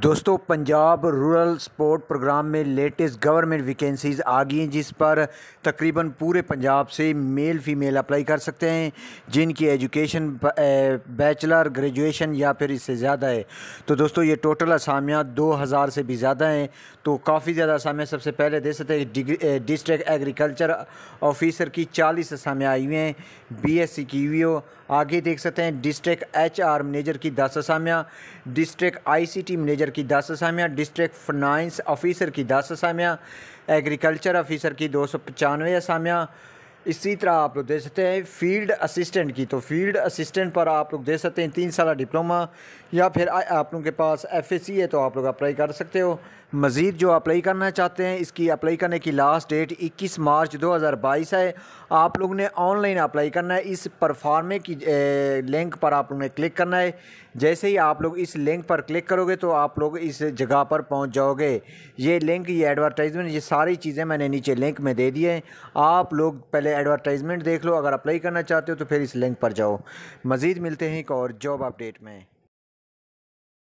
दोस्तों Punjab rural sport program में latest government vacancies आ गई हैं जिस पर तकरीबन पूरे पंजाब से मेल फीमेल अप्लाई कर सकते हैं जिनकी एजुकेशन बैचलर ग्रेजुएशन या फिर इससे ज़्यादा है तो दोस्तों ये टोटल असामियाँ दो हज़ार से भी ज़्यादा हैं तो काफ़ी ज़्यादा असामियाँ सबसे पहले दे सकते हैं डिस्ट्रिक्ट एग्रीकल्चर ऑफिसर की चालीस असामियाँ आई हुई हैं बी एस सी की वी आगे देख सकते हैं डिस्ट्रिक्ट एच आर मैनेजर की दस असामियाँ district I C T manager manager की दस असामियाँ डिस्ट्रिक्ट फाइनेंस ऑफिसर की दस असामियाँ एग्रीकल्चर ऑफिसर की दो सौ पचानवे असामियाँ इसी तरह आप लोग दे सकते हैं फील्ड असिस्टेंट की तो फील्ड असिस्टेंट पर आप लोग दे सकते हैं तीन साल डिप्लोमा या फिर आप लोगों के पास एफ सी है तो आप लोग अप्लाई कर सकते हो मज़ीद जो अप्लाई करना चाहते हैं इसकी अप्लाई करने की लास्ट डेट इक्कीस मार्च दो हज़ार बाईस है आप लोग ने ऑनलाइन अप्लाई करना है इस परफार्मे की लिंक पर आप लोग ने क्लिक करना है जैसे ही आप लोग इस लिंक पर क्लिक करोगे तो आप लोग इस जगह पर पहुँच जाओगे ये लिंक ये एडवर्टाइजमेंट ये सारी चीज़ें मैंने नीचे लिंक में दे दिए हैं आप लोग पहले एडवर्टाइजमेंट देख लो अगर अप्लाई करना चाहते हो तो फिर इस लिंक पर जाओ मज़ीद मिलते हैं एक और जॉब अपडेट में